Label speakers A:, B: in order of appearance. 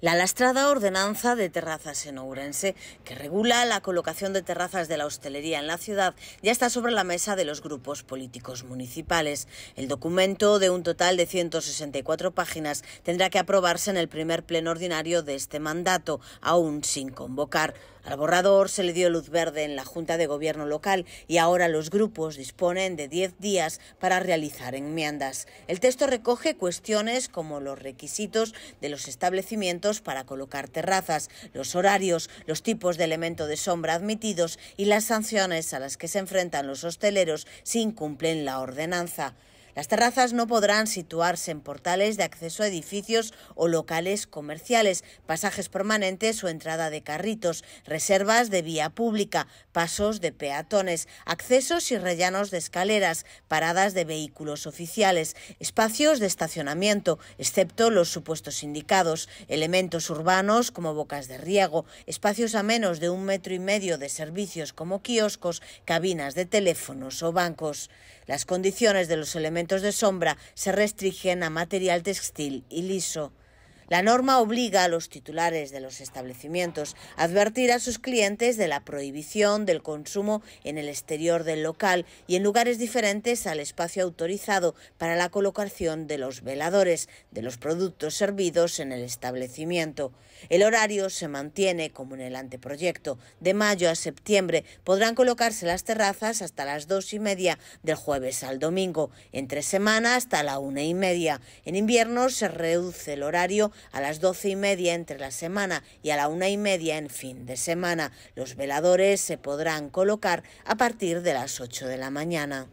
A: La lastrada ordenanza de terrazas en Ourense, que regula la colocación de terrazas de la hostelería en la ciudad, ya está sobre la mesa de los grupos políticos municipales. El documento, de un total de 164 páginas, tendrá que aprobarse en el primer pleno ordinario de este mandato, aún sin convocar. Al borrador se le dio luz verde en la Junta de Gobierno local y ahora los grupos disponen de 10 días para realizar enmiendas. El texto recoge cuestiones como los requisitos de los establecimientos para colocar terrazas, los horarios, los tipos de elemento de sombra admitidos y las sanciones a las que se enfrentan los hosteleros si incumplen la ordenanza. Las terrazas no podrán situarse en portales de acceso a edificios o locales comerciales, pasajes permanentes o entrada de carritos, reservas de vía pública, pasos de peatones, accesos y rellanos de escaleras, paradas de vehículos oficiales, espacios de estacionamiento, excepto los supuestos indicados, elementos urbanos como bocas de riego, espacios a menos de un metro y medio de servicios como kioscos, cabinas de teléfonos o bancos. Las condiciones de los elementos de sombra se restringen a material textil y liso. La norma obliga a los titulares de los establecimientos a advertir a sus clientes de la prohibición del consumo en el exterior del local y en lugares diferentes al espacio autorizado para la colocación de los veladores de los productos servidos en el establecimiento. El horario se mantiene como en el anteproyecto. De mayo a septiembre podrán colocarse las terrazas hasta las dos y media del jueves al domingo, entre semana hasta la una y media. En invierno se reduce el horario a las doce y media entre la semana y a la una y media en fin de semana. Los veladores se podrán colocar a partir de las ocho de la mañana.